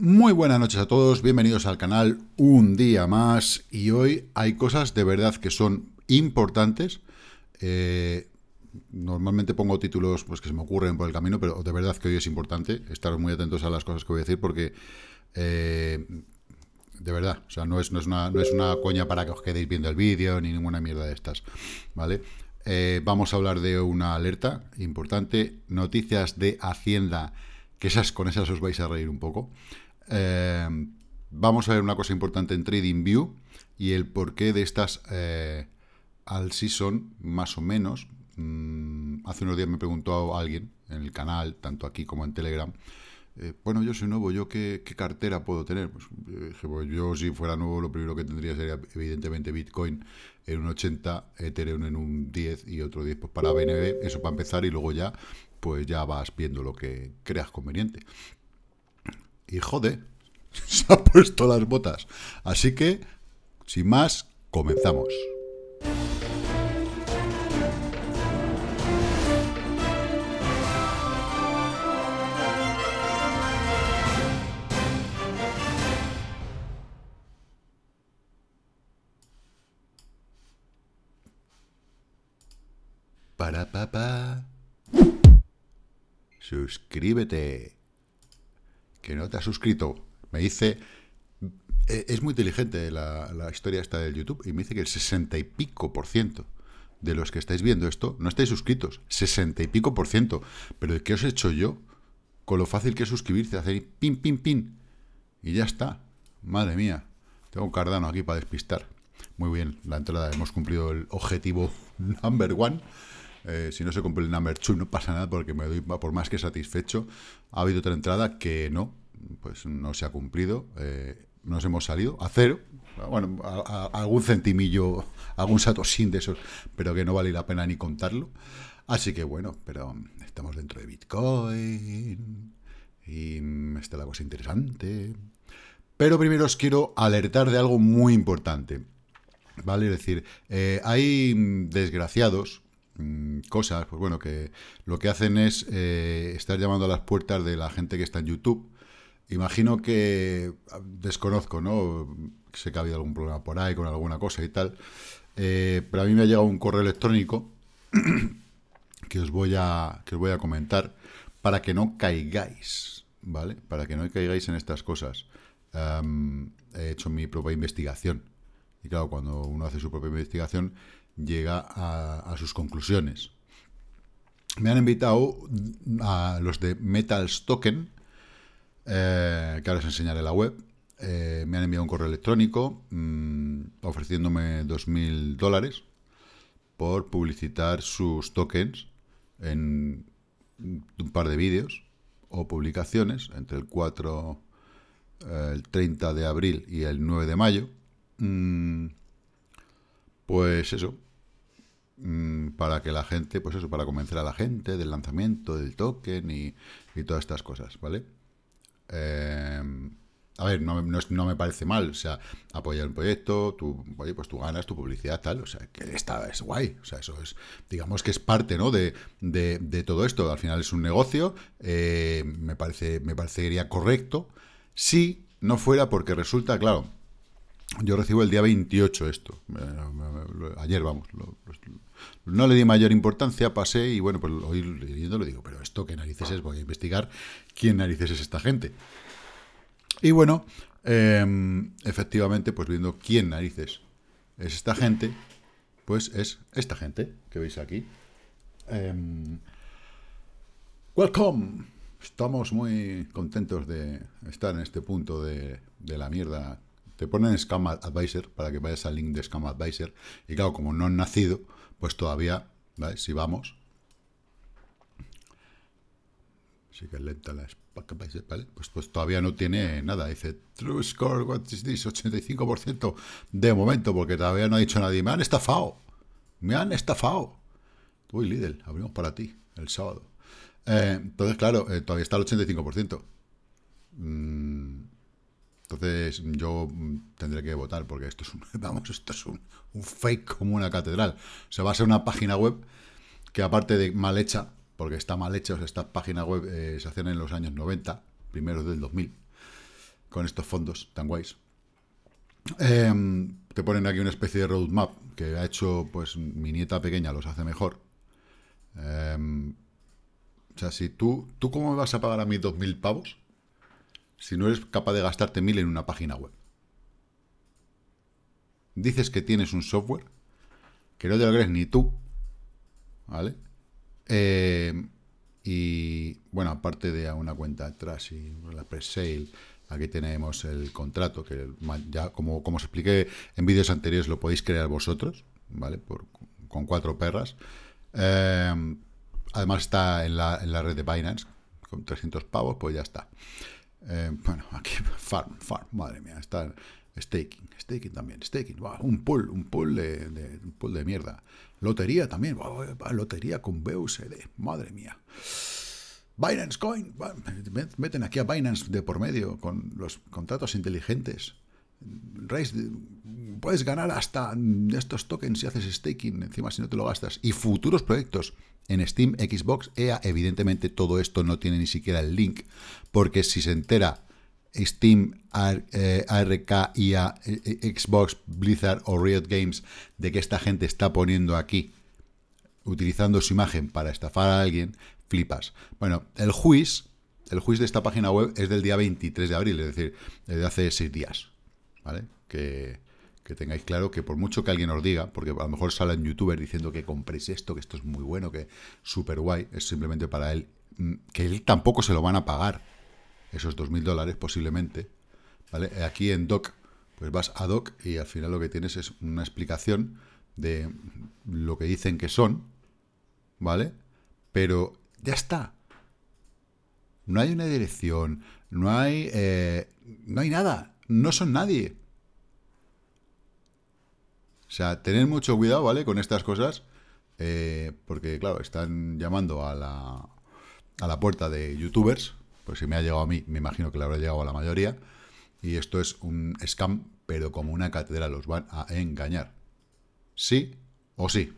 Muy buenas noches a todos, bienvenidos al canal un día más y hoy hay cosas de verdad que son importantes. Eh, normalmente pongo títulos pues, que se me ocurren por el camino, pero de verdad que hoy es importante estar muy atentos a las cosas que voy a decir porque eh, de verdad, o sea, no es, no, es una, coña para que os quedéis viendo el vídeo ni ninguna mierda de estas, ¿vale? Eh, vamos a hablar de una alerta importante, noticias de Hacienda, que esas con esas os vais a reír un poco. Eh, vamos a ver una cosa importante en TradingView y el porqué de estas eh, al season, más o menos. Mm, hace unos días me preguntó alguien en el canal, tanto aquí como en Telegram, eh, bueno, yo soy nuevo, ¿yo qué, cartera puedo tener? Pues, pues, yo si fuera nuevo lo primero que tendría sería evidentemente Bitcoin en un 80, Ethereum en un 10 y otro 10 pues, para BNB, eso para empezar y luego ya pues ya vas viendo lo que creas conveniente. Y jode, se ha puesto las botas. Así que, sin más, comenzamos. Para papá. Suscríbete que no te has suscrito, me dice... E-, es muy inteligente la, historia esta del YouTube y me dice que el 60 y pico por ciento de los que estáis viendo esto no estáis suscritos, 60 y pico por ciento. Pero ¿qué os he hecho yo con lo fácil que es suscribirse, hacer pim, pim, pim... Y ya está. Madre mía, tengo un cardano aquí para despistar. Muy bien, la entrada, hemos cumplido el objetivo number one. Eh, si no se cumple el number two, no pasa nada porque me doy por más que satisfecho. Ha habido otra entrada que no, pues no se ha cumplido. Eh, nos hemos salido a cero. Bueno, algún centimillo, algún satosín de esos, pero que no vale la pena ni contarlo. Así que bueno, pero estamos dentro de Bitcoin y está la cosa interesante. Pero primero os quiero alertar de algo muy importante. ¿Vale? Es decir, eh, hay desgraciados, mm, cosas, pues bueno, que lo que hacen es eh, estar llamando a las puertas de la gente que está en YouTube Imagino que ah, desconozco, ¿no? Sé que ha habido algún problema por ahí con alguna cosa y tal. Eh, pero a mí me ha llegado un correo electrónico que os voy a que voy a comentar para que no caigáis, ¿vale? Para que no caigáis en estas cosas. he hecho mi propia investigación. Y claro, cuando uno hace su propia investigación, llega a, sus conclusiones. Me han invitado a los de Metals Token, eh, que ahora os enseñaré la web. Eh, me han enviado un correo electrónico mm, ofreciéndome ofreciéndome 2.000 dólares por publicitar sus tokens en un par de vídeos o publicaciones entre el 4, eh, el 30 de abril y el 9 de mayo. Mm, pues eso, mm, para que la gente, pues eso, para convencer a la gente del lanzamiento del token y todas estas cosas, ¿vale? Em, a ver, no, me parece mal, o sea, apoyar un proyecto, tú, oye, pues tú ganas tu publicidad, tal, o sea, que está, es guay, o sea, eso es, digamos que es parte, ¿no?, de, de, todo esto, al final es un negocio, eh, me parece, me parecería correcto si no fuera porque resulta, claro, yo recibo el día 28 esto, eh, eh, ayer, vamos, lo, no le di mayor importancia, pasé y bueno, pues hoy leyendo digo, pero esto que narices es, voy a investigar quién narices es esta gente. Y bueno, em, efectivamente, pues viendo quién narices es esta gente, pues es esta gente que veis aquí. Em, welcome. Estamos muy contentos de estar en este punto de la mierda te ponen Scam Advisor para que vayas al link de Scam Advisor. Y claro, como no han nacido, pues todavía, Si vamos. Sí que es lenta la ¿vale? Pues, pues todavía no tiene nada. Dice, True Score, what is this? 85% de momento, porque todavía no ha dicho nadie. Me han estafado. Me han estafado. Uy, Lidl, abrimos para ti el sábado. Eh, entonces, claro, eh, todavía está el 85%. Mm entonces yo mm, tendré que votar porque esto es un, vamos, esto es un, fake como una catedral. O sea, va a ser una página web que aparte de mal hecha, porque está mal hecha, o sea, estas páginas web eh, se hacen en los años 90, primeros del 2000, con estos fondos tan guays. Em, te ponen aquí una especie de roadmap que ha hecho pues mi nieta pequeña, los hace mejor. Em, o sea, si tú, ¿tú cómo me vas a pagar a mí 2.000 pavos? si no eres capaz de gastarte mil en una página web? Dices que tienes un software que no te lo crees ni tú, ¿vale? Eh, y bueno, aparte de una cuenta atrás y la pre-sale, aquí tenemos el contrato, que ya como, como os expliqué en vídeos anteriores lo podéis crear vosotros, ¿vale? con cuatro perras. Eh, además está en la, en la red de Binance, con 300 pavos, pues ya está. Eh, bueno, aquí, farm, farm, madre mía, está staking, staking también, staking, un pool, un pool de, pool de mierda. Lotería también, lotería con BUSD, madre mía. Binance Coin, meten aquí a Binance de por medio con los contratos inteligentes. Raise, puedes ganar hasta estos tokens si haces staking, encima si no te lo gastas. Y futuros proyectos en Steam, Xbox, EA. Evidentemente todo esto no tiene ni siquiera el link, porque si se entera Steam, ARK, eh, e eh, Xbox, Blizzard o Riot Games de que esta gente está poniendo aquí, utilizando su imagen para estafar a alguien, flipas. Bueno, el juiz, el juiz de esta página web es del día 23 de abril, es decir, desde hace seis días, ¿vale? Que, que tengáis claro que por mucho que alguien os diga, porque a lo mejor sale un youtuber diciendo que compréis esto, que esto es muy bueno, que súper guay, es simplemente para él, mm, que él tampoco se lo van a pagar, esos 2.000 dólares posiblemente, ¿vale? Aquí en Doc, pues vas a Doc y al final lo que tienes es una explicación de lo que dicen que son, ¿vale? Pero ya está. No hay una dirección, no hay, eh, no hay nada, no son nadie. O sea, tener mucho cuidado, ¿vale? Con estas cosas, eh, porque, claro, están llamando a la, a la puerta de youtubers, pues si me ha llegado a mí, me imagino que le habrá llegado a la mayoría, y esto es un scam, pero como una catedral, los van a engañar. Sí o sí.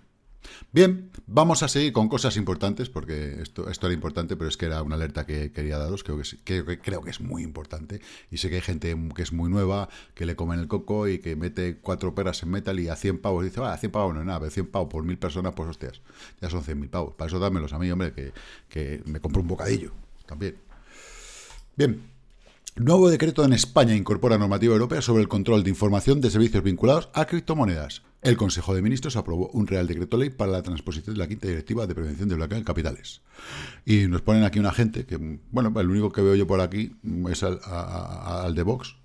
Bien, vamos a seguir con cosas importantes, porque esto, era importante, pero es que era una alerta que quería daros, creo que, es, creo que es muy importante. Y sé que hay gente que es muy nueva, que le comen el coco y que mete cuatro peras en metal y a 100 pavos dice, a ah, 100 pavos no es nada, pero 100 pavos por mil personas, pues hostias, ya son cien mil pavos. Para eso dámelos a mí, hombre, que, que me compro un bocadillo también. Bien, Nuevo decreto en España incorpora normativa europea sobre el control de información de servicios vinculados a criptomonedas. El Consejo de Ministros aprobó un Real Decreto Ley para la transposición de la quinta directiva de prevención de blanqueo de capitales. Y nos ponen aquí un agente que, bueno, el único que veo yo por aquí es al, de Vox,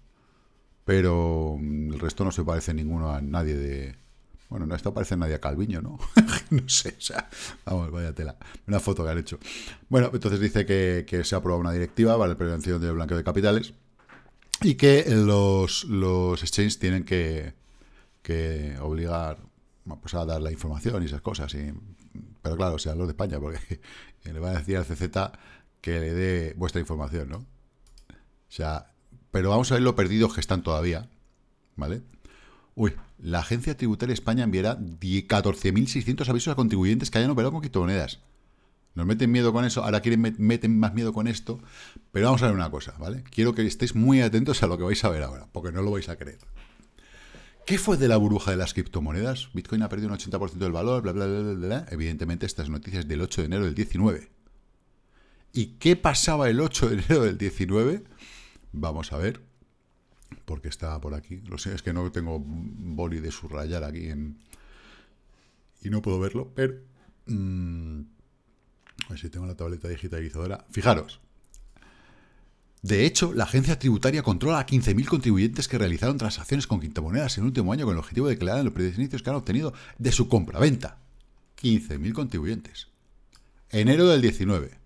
pero el resto no se parece ninguno a nadie de... Bueno, no, esto parece a nadie a Calviño, ¿no? no sé, o sea, vamos, vaya tela. Una foto que han hecho. Bueno, entonces dice que, se ha aprobado una directiva para la prevención del blanqueo de capitales y que los exchanges tienen que que obligar pues a dar la información y esas cosas. pero claro, o sea, los de España, porque le van a decir al CZ que le dé vuestra información, ¿no? O sea, pero vamos a ver lo perdidos que están todavía, ¿vale? Uy, la Agencia Tributaria España enviará 14.600 avisos a contribuyentes que hayan operado con criptomonedas. Nos meten miedo con eso, ahora quieren meter meten más miedo con esto, pero vamos a ver una cosa, ¿vale? Quiero que estéis muy atentos a lo que vais a ver ahora, porque no lo vais a creer. ¿Qué fue de la burbuja de las criptomonedas? Bitcoin ha perdido un 80% del valor, bla, bla, bla, bla, Evidentemente, estas noticias del 8 de enero del 19. ¿Y qué pasaba el 8 de enero del 19? Vamos a ver, porque estaba por aquí. Lo sé, es que no tengo boli de subrayar aquí en... y no puedo verlo, pero... Mm, a ver si tengo la tableta digitalizadora. Fijaros, de hecho, la agencia tributaria controla a 15.000 contribuyentes que realizaron transacciones con criptomonedas en el último año con el objetivo de declarar los precios inicios que han obtenido de su compraventa. 15.000 contribuyentes. Enero del 19.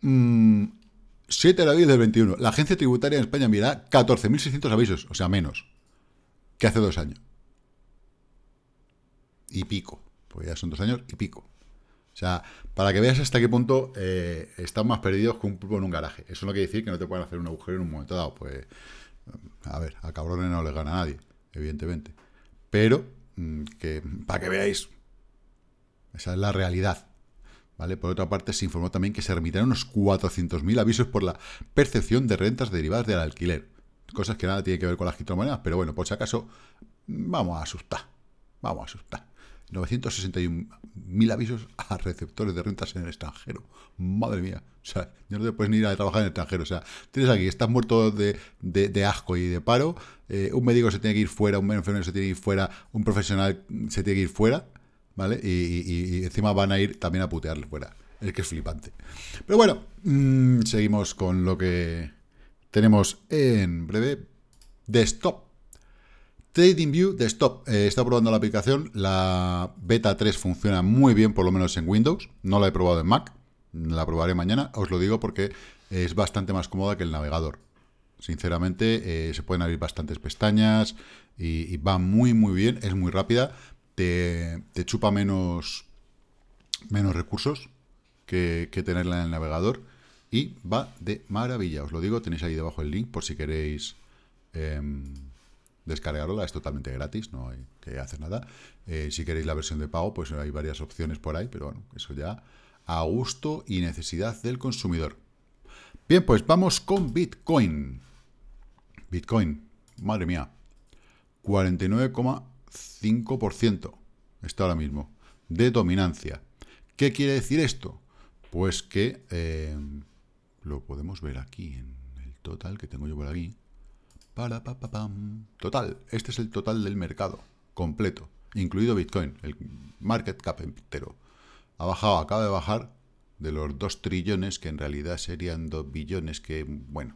7 de abril del 21. La agencia tributaria en España enviará 14.600 avisos, o sea, menos que hace dos años. Y pico. Pues ya son dos años y pico. O sea, para que veas hasta qué punto eh, están más perdidos que un pulpo en un garaje. Eso no quiere decir que no te puedan hacer un agujero en un momento dado. Pues, mm, a ver, a cabrones no les gana nadie, evidentemente. Pero, mm, que para que veáis, esa es la realidad. ¿Vale? Por otra parte, se informó también que se remitieron unos 400.000 avisos por la percepción de rentas derivadas del alquiler. Cosas que nada tienen que ver con las criptomonedas, pero bueno, por si acaso, mm, vamos a asustar. Vamos a asustar. 961.000 avisos a receptores de rentas en el extranjero. Madre mía, o sea, ya no te puedes ni ir a trabajar en el extranjero. O sea, tienes aquí, estás muerto de, asco y de paro, eh, un médico se tiene que ir fuera, un enfermero se tiene que ir fuera, un profesional se tiene que ir fuera, ¿vale? Y, encima van a ir también a putearle fuera. Es que es flipante. Pero bueno, mm, seguimos con lo que tenemos en breve. Desktop TradingView Stop. He eh, está probando la aplicación. La beta 3 funciona muy bien, por lo menos en Windows. No la he probado en Mac. La probaré mañana. Os lo digo porque es bastante más cómoda que el navegador. Sinceramente, eh, se pueden abrir bastantes pestañas y, va muy, muy bien. Es muy rápida. Te, chupa menos, menos recursos que, tenerla en el navegador. Y va de maravilla. Os lo digo, tenéis ahí debajo el link por si queréis... Em, descargarla, es totalmente gratis, no hay que hacer nada. Eh, si queréis la versión de pago, pues hay varias opciones por ahí, pero bueno, eso ya a gusto y necesidad del consumidor. Bien, pues vamos con Bitcoin. Bitcoin, madre mía, 49,5% está ahora mismo de dominancia. ¿Qué quiere decir esto? Pues que eh, lo podemos ver aquí en el total que tengo yo por aquí. Para, pa, Total, este es el total del mercado, completo, incluido Bitcoin, el market cap entero. Ha bajado, acaba de bajar de los 2 trillones, que en realidad serían 2 billones, que, bueno,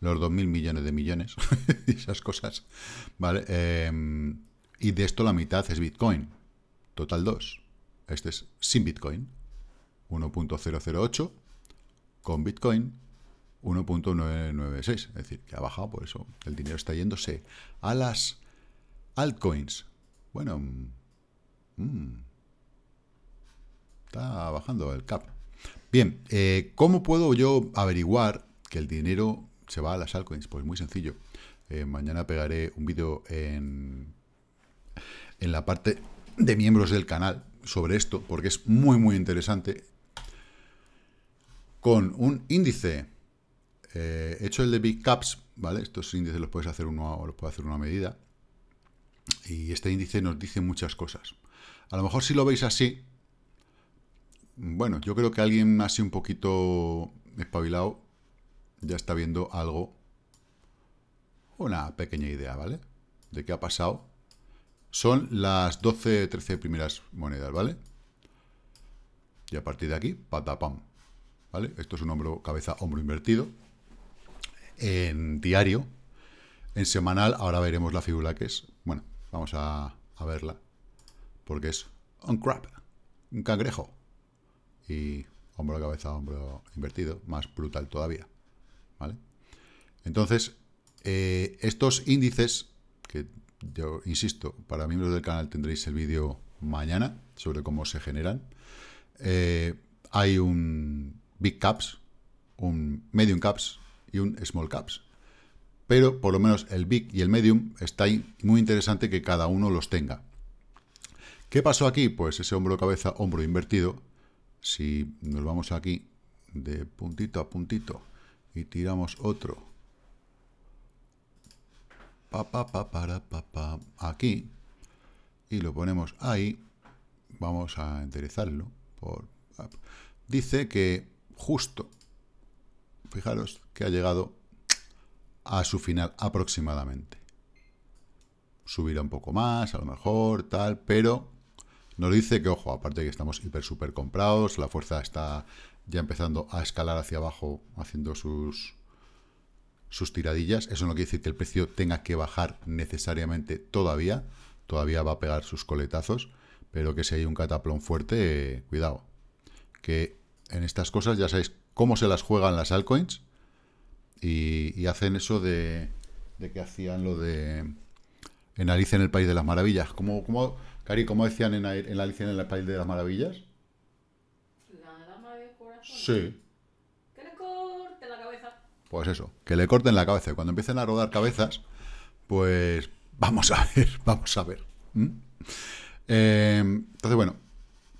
los 2.000 millones de millones y esas cosas, ¿vale? Em, y de esto la mitad es Bitcoin, total 2. Este es sin Bitcoin, 1.008 con Bitcoin 1.996, es decir, que ha bajado por eso. El dinero está yéndose a las altcoins. Bueno, mm, mm, está bajando el cap. Bien, eh, ¿cómo puedo yo averiguar que el dinero se va a las altcoins? Pues muy sencillo. Eh, mañana pegaré un vídeo en, en la parte de miembros del canal sobre esto, porque es muy, muy interesante. Con un índice he eh, hecho el de Big Caps, ¿vale? Estos índices los puedes hacer uno los hacer una medida. Y este índice nos dice muchas cosas. A lo mejor si lo veis así, bueno, yo creo que alguien así un poquito espabilado ya está viendo algo, una pequeña idea, ¿vale? De qué ha pasado. Son las 12, 13 primeras monedas, ¿vale? Y a partir de aquí, patapam. ¿Vale? Esto es un hombro, cabeza, hombro invertido en diario, en semanal, ahora veremos la figura que es. Bueno, vamos a, verla, porque es un crap, un cangrejo. Y hombro cabeza, hombro invertido, más brutal todavía. ¿Vale? Entonces, eh, estos índices, que yo insisto, para miembros del canal tendréis el vídeo mañana sobre cómo se generan. Eh, hay un Big Caps, un Medium Caps y un small caps. Pero por lo menos el big y el medium está ahí muy interesante que cada uno los tenga. ¿Qué pasó aquí? Pues ese hombro-cabeza, hombro invertido. Si nos vamos aquí de puntito a puntito y tiramos otro. Pa, pa, pa, para, pa, pa, aquí. Y lo ponemos ahí. Vamos a enderezarlo. Ah, dice que justo fijaros que ha llegado a su final aproximadamente. Subirá un poco más, a lo mejor, tal, pero nos dice que, ojo, aparte de que estamos hiper, super comprados, la fuerza está ya empezando a escalar hacia abajo, haciendo sus, sus tiradillas. Eso no quiere decir que el precio tenga que bajar necesariamente todavía. Todavía va a pegar sus coletazos. Pero que si hay un cataplón fuerte, eh, cuidado. Que en estas cosas ya sabéis cómo se las juegan las altcoins y, hacen eso de, que hacían lo de en Alicia en el País de las Maravillas. ¿Cómo, Cari, cómo decían en, en Alicia en el País de las Maravillas? La dama de corazón. Sí. Que le corten la cabeza. Pues eso, que le corten la cabeza. Cuando empiecen a rodar cabezas, pues vamos a ver, vamos a ver. Eh, entonces, bueno,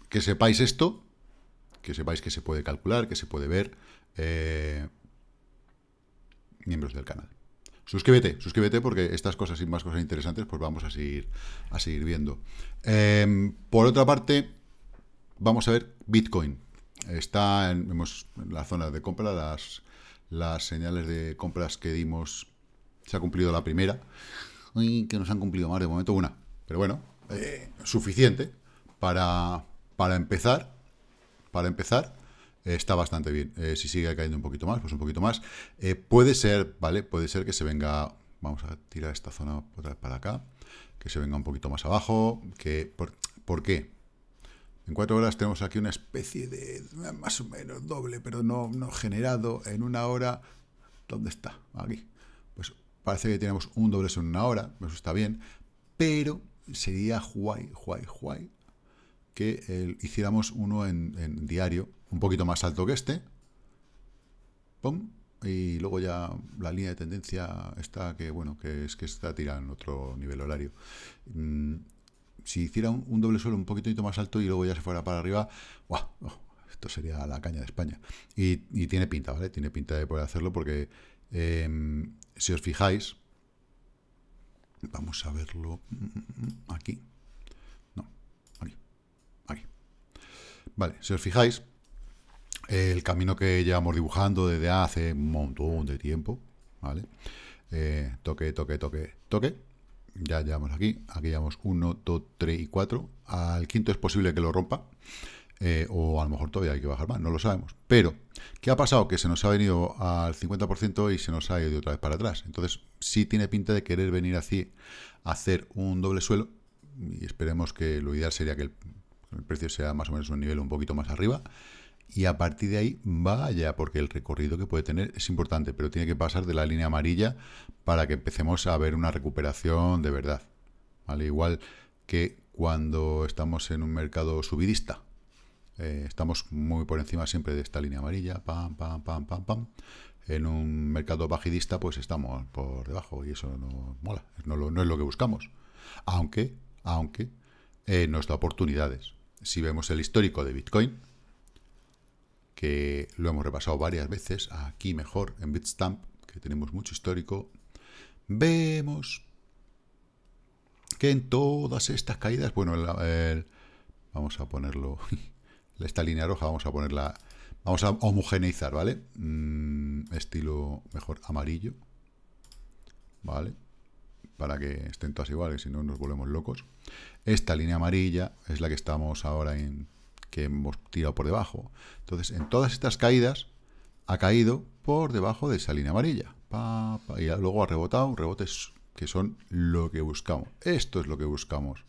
que sepáis esto, que sepáis que se puede calcular, que se puede ver. Eh, miembros del canal. Suscríbete, suscríbete porque estas cosas y más cosas interesantes pues vamos a seguir, a seguir viendo. Em, por otra parte, vamos a ver Bitcoin. Está en, vemos en la zona de compra, las, las señales de compras que dimos, se ha cumplido la primera. Uy, que nos han cumplido más de momento una, pero bueno, eh, suficiente para, para empezar para empezar, eh, está bastante bien. Eh, si sigue cayendo un poquito más, pues un poquito más. Eh, puede ser, ¿vale? Puede ser que se venga, vamos a tirar esta zona para acá, que se venga un poquito más abajo, ¿por, qué? En cuatro horas tenemos aquí una especie de, más o menos, doble, pero no, no generado. En una hora, ¿dónde está? Aquí. Pues parece que tenemos un doble en una hora, eso está bien, pero sería guay, guay, guay que eh, hiciéramos uno en, diario, un poquito más alto que este. ¡Pum! Y luego ya la línea de tendencia está que, bueno, que es que está tirada en otro nivel horario. Mm, si hiciera un, doble suelo un poquito más alto y luego ya se fuera para arriba, oh, esto sería la caña de España. Y, tiene pinta, ¿vale? Tiene pinta de poder hacerlo porque em, si os fijáis, vamos a verlo mm, mm, aquí. Vale, si os fijáis, el camino que llevamos dibujando desde hace un montón de tiempo, ¿vale? Eh, toque, toque, toque, toque. Ya llevamos aquí. Aquí llevamos 1, 2, 3 y 4. Al quinto es posible que lo rompa. Eh, o a lo mejor todavía hay que bajar más, no lo sabemos. Pero, ¿qué ha pasado? Que se nos ha venido al 50% y se nos ha ido otra vez para atrás. Entonces, sí tiene pinta de querer venir así a hacer un doble suelo. Y esperemos que lo ideal sería que el el precio sea más o menos un nivel un poquito más arriba, y a partir de ahí vaya, porque el recorrido que puede tener es importante, pero tiene que pasar de la línea amarilla para que empecemos a ver una recuperación de verdad. ¿vale? Igual que cuando estamos en un mercado subidista. Eh, estamos muy por encima siempre de esta línea amarilla, pam, pam, pam, pam, pam. En un mercado bajidista, pues estamos por debajo y eso no mola, no, no es lo que buscamos. Aunque, aunque eh, nos da oportunidades si vemos el histórico de Bitcoin, que lo hemos repasado varias veces, aquí mejor en Bitstamp, que tenemos mucho histórico, vemos que en todas estas caídas, bueno, vamos a ponerlo, esta línea roja vamos a ponerla, vamos a homogeneizar, ¿vale? Mm, estilo mejor amarillo, ¿vale? para que estén todas iguales y no nos volvemos locos. Esta línea amarilla es la que estamos ahora en que hemos tirado por debajo. Entonces, en todas estas caídas ha caído por debajo de esa línea amarilla. y luego ha rebotado, rebotes que son lo que buscamos. Esto es lo que buscamos.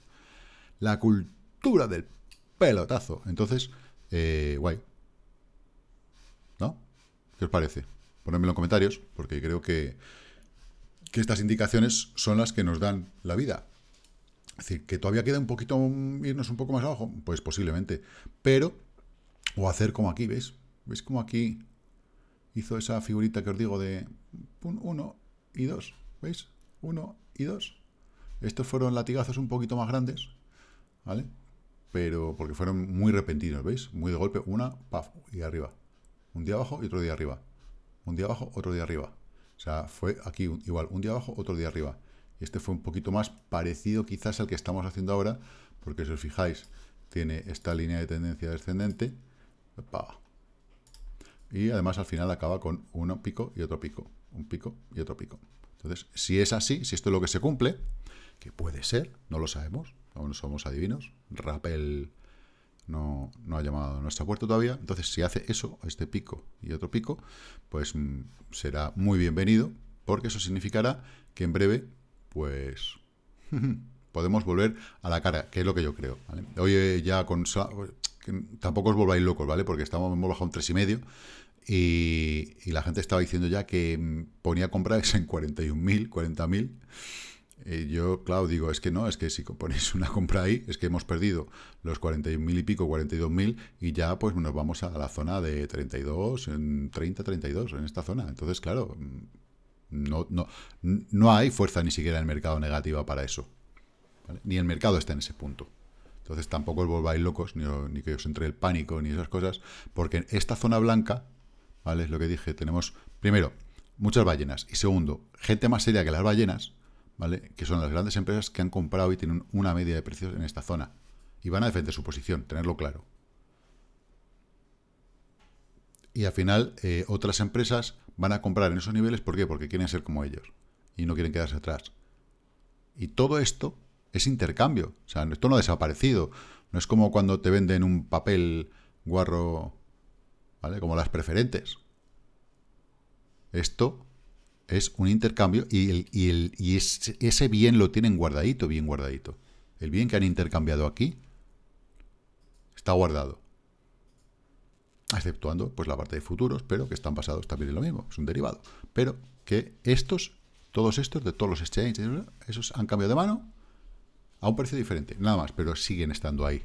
La cultura del pelotazo. Entonces, eh, guay. ¿No? ¿Qué os parece? Ponedmelo en comentarios, porque creo que que estas indicaciones son las que nos dan la vida. Es decir, que todavía queda un poquito, irnos un poco más abajo, pues posiblemente. Pero, o hacer como aquí, ¿veis? ¿Veis como aquí hizo esa figurita que os digo de uno y dos, ¿Veis? uno y dos, Estos fueron latigazos un poquito más grandes, ¿vale? Pero porque fueron muy repentinos, ¿veis? Muy de golpe, una, paf, y arriba. Un día abajo y otro día arriba. Un día abajo, otro día arriba. O sea, fue aquí igual, un día abajo, otro día arriba. Y este fue un poquito más parecido quizás al que estamos haciendo ahora, porque si os fijáis, tiene esta línea de tendencia descendente. Y además al final acaba con un pico y otro pico, un pico y otro pico. Entonces, si es así, si esto es lo que se cumple, que puede ser, no lo sabemos, no somos adivinos, Rappel no, no ha llamado a nuestra puerta todavía. Entonces, si hace eso, este pico y otro pico, pues mm, será muy bienvenido, porque eso significará que en breve, pues, podemos volver a la cara, que es lo que yo creo. Hoy eh, ya con... tampoco os volváis locos, ¿vale? Porque estamos, hemos bajado un 3,5 y, medio y la gente estaba diciendo ya que mm, ponía compras en 41.000, 40.000 eh, yo, claro, digo, es que no, es que si ponéis una compra ahí, es que hemos perdido los 41.000 y pico, 42.000, y ya pues nos vamos a la zona de 32, en 30, 32, en esta zona. Entonces, claro, mm, no, no, no hay fuerza ni siquiera en el mercado negativa para eso. Ni el mercado está en ese punto. Entonces tampoco os volváis locos, ni, ni que os entre el pánico, ni esas cosas, porque en esta zona blanca, ¿vale? Es lo que dije, tenemos, primero, muchas ballenas, y segundo, gente más seria que las ballenas, que son las grandes empresas que han comprado y tienen una media de precios en esta zona. Y van a defender su posición, tenerlo claro. Y al final, eh, otras empresas van a comprar en esos niveles, ¿por qué? Porque quieren ser como ellos y no quieren quedarse atrás. Y todo esto es intercambio. O sea, esto no ha desaparecido. No es como cuando te venden un papel guarro, ¿vale? Como las preferentes. Esto es un intercambio y, el, el, y ese bien lo tienen guardadito, bien guardadito. El bien que han intercambiado aquí está guardado. Exceptuando pues, la parte de futuros, pero que están basados también en lo mismo, es un derivado. Pero que estos, todos estos, de todos los exchanges, esos han cambiado de mano a un precio diferente, nada más, pero siguen estando ahí.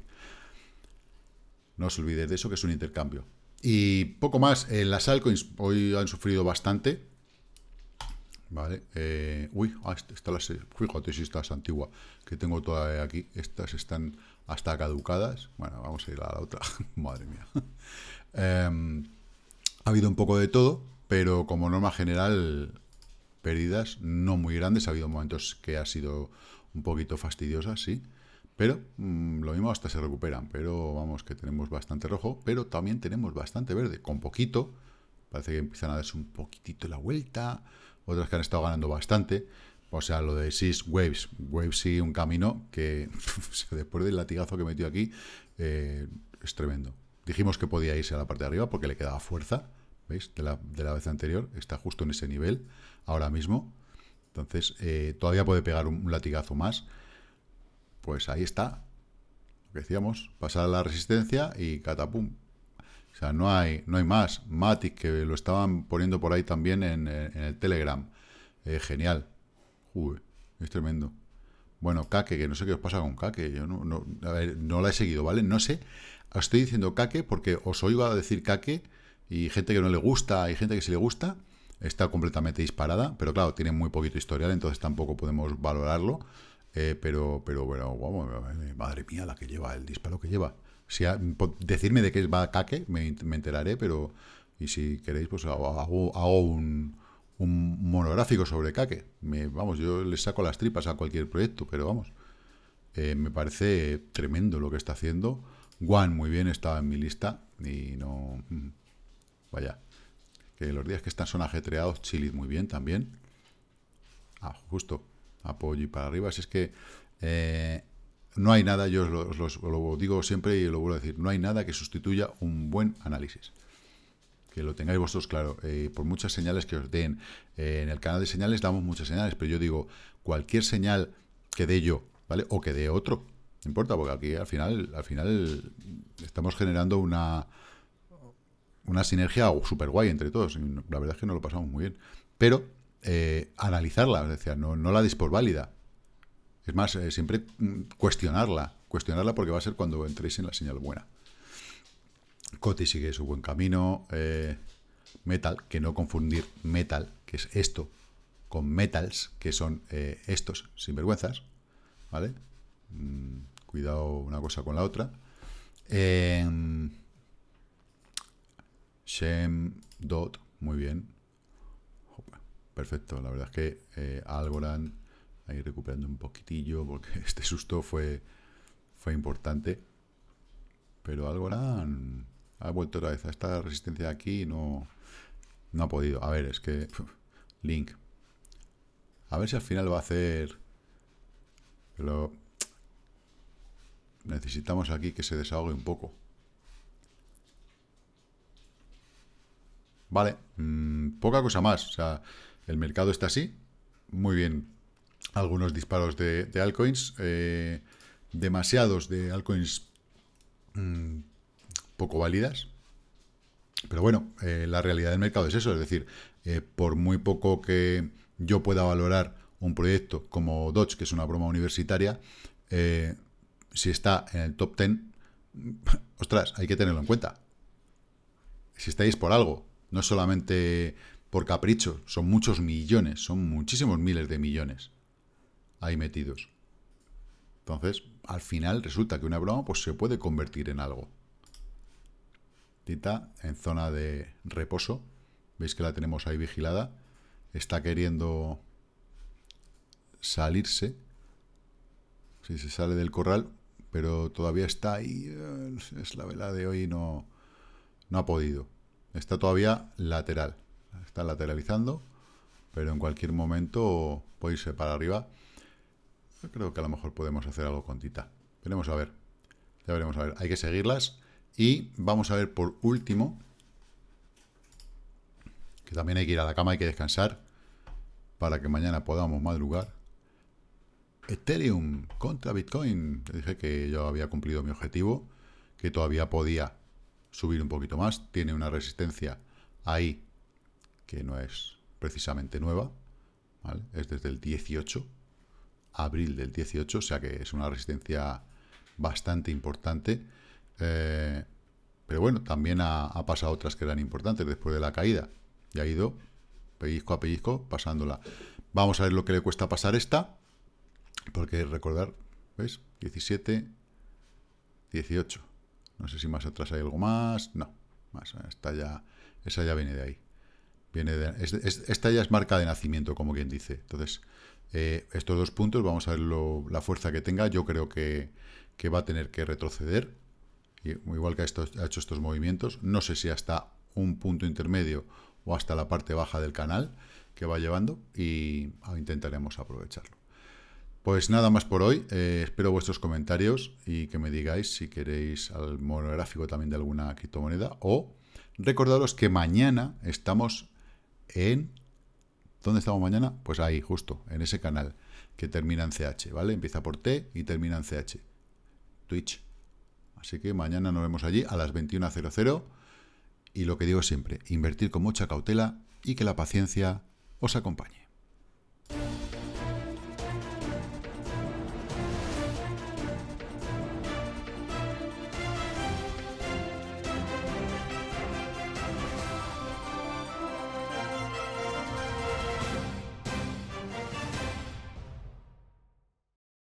No os olvidéis de eso, que es un intercambio. Y poco más, eh, las altcoins hoy han sufrido bastante, ¿vale? Eh, uy, ah, las la fíjate si esta es antigua, que tengo todavía aquí. Estas están hasta caducadas. Bueno, vamos a ir a la otra. Madre mía. Em, ha habido un poco de todo, pero como norma general, pérdidas no muy grandes. Ha habido momentos que ha sido un poquito fastidiosa, sí. Pero mm, lo mismo hasta se recuperan. Pero vamos, que tenemos bastante rojo, pero también tenemos bastante verde, con poquito. Parece que empiezan a darse un poquitito la vuelta otras que han estado ganando bastante. O sea, lo de SIS Waves. Waves sí, un camino que, después del latigazo que metió aquí, eh, es tremendo. Dijimos que podía irse a la parte de arriba porque le quedaba fuerza, ¿veis? De la, vez anterior. Está justo en ese nivel ahora mismo. Entonces, eh, todavía puede pegar un, latigazo más. Pues ahí está. Lo que decíamos, pasar a la resistencia y catapum. O sea, no hay, no hay más. Matic, que lo estaban poniendo por ahí también en, eh, el Telegram. Eh, genial. Uy, es tremendo. Bueno, Kake, que no sé qué os pasa con Kake. Yo no, no, a ver, no la he seguido, ¿vale? No sé. Os estoy diciendo Kake porque os oigo a decir Kake y gente que no le gusta y gente que sí le gusta está completamente disparada, pero claro, tiene muy poquito historial, entonces tampoco podemos valorarlo. Eh, pero, pero bueno, guau madre mía, la que lleva, el disparo que lleva. Si decirme de qué va Kake, me, me, enteraré, pero. Y si queréis, pues hago, un, un, monográfico sobre Kake. Me, vamos, yo le saco las tripas a cualquier proyecto, pero vamos. Eh, me parece tremendo lo que está haciendo. Juan, muy bien, estaba en mi lista y no... Mm, vaya, que los días que están son ajetreados, Chilis muy bien también. Ah, justo, apoyo y para arriba. Si es que eh, no hay nada, yo os lo, digo siempre y lo vuelvo a decir, no hay nada que sustituya un buen análisis que lo tengáis vosotros claro, eh, por muchas señales que os den. Eh, en el canal de señales damos muchas señales, pero yo digo, cualquier señal que dé yo, ¿vale? O que dé otro, no importa, porque aquí al final, al final estamos generando una, una sinergia súper guay entre todos. La verdad es que no lo pasamos muy bien. Pero eh, analizarla, no, no la dis por válida. Es más, eh, siempre mm, cuestionarla, cuestionarla porque va a ser cuando entréis en la señal buena. Coti sigue su buen camino. Eh, metal, que no confundir metal, que es esto, con metals, que son eh, estos sinvergüenzas. ¿Vale? Mm, cuidado una cosa con la otra. Em, Shem Dot, muy bien. Perfecto, la verdad es que Algorand ahí recuperando un poquitillo, porque este susto fue, fue importante. Pero Algorand ha vuelto otra vez a esta resistencia de aquí no, no ha podido. A ver, es que... Link. A ver si al final va a hacer... Pero... Necesitamos aquí que se desahogue un poco. Vale, mm, poca cosa más. O sea, el mercado está así. Muy bien algunos disparos de, altcoins, eh, demasiados de altcoins mm, poco válidas. Pero bueno, eh, la realidad del mercado es eso, es decir, eh, por muy poco que yo pueda valorar un proyecto como Dodge, que es una broma universitaria, si está en el top 10, ostras, hay que tenerlo en cuenta. Si estáis por algo, no solamente por capricho, son muchos millones, son muchísimos miles de millones ahí metidos. Entonces, al final resulta que una broma pues, se puede convertir en algo. Tita, en zona de reposo, veis que la tenemos ahí vigilada, está queriendo salirse, si se sale del corral, pero todavía está ahí, eh, es la vela de hoy, no, no ha podido. Está todavía lateral, está lateralizando, pero en cualquier momento puede irse para arriba creo que a lo mejor podemos hacer algo con Tita. Veremos a ver. Ya veremos a ver. Hay que seguirlas. Y vamos a ver por último, que también hay que ir a la cama, hay que descansar, para que mañana podamos madrugar. Ethereum contra Bitcoin. dije que yo había cumplido mi objetivo, que todavía podía subir un poquito más. Tiene una resistencia ahí que no es precisamente nueva. Es desde el 18 abril del 18, o sea que es una resistencia bastante importante. Eh, pero bueno, también ha, pasado otras que eran importantes después de la caída. Y ha ido pellizco a pellizco pasándola. Vamos a ver lo que le cuesta pasar esta. Porque recordar, ¿ves? 17, 18. No sé si más atrás hay algo más. No, más. Esta ya, esa ya viene de ahí. Viene de, esta ya es marca de nacimiento, como quien dice. Entonces, eh, estos dos puntos, vamos a ver la fuerza que tenga. Yo creo que, va a tener que retroceder, igual que ha, hecho estos movimientos. No sé si hasta un punto intermedio o hasta la parte baja del canal que va llevando y ah, intentaremos aprovecharlo. Pues nada más por hoy, eh, espero vuestros comentarios y que me digáis si queréis al monográfico también de alguna criptomoneda o recordaros que mañana estamos en ¿Dónde estamos mañana? Pues ahí, justo, en ese canal que termina en CH, ¿vale? Empieza por T y termina en CH. Twitch. Así que mañana nos vemos allí a las 21.00. Y lo que digo siempre, invertir con mucha cautela y que la paciencia os acompañe.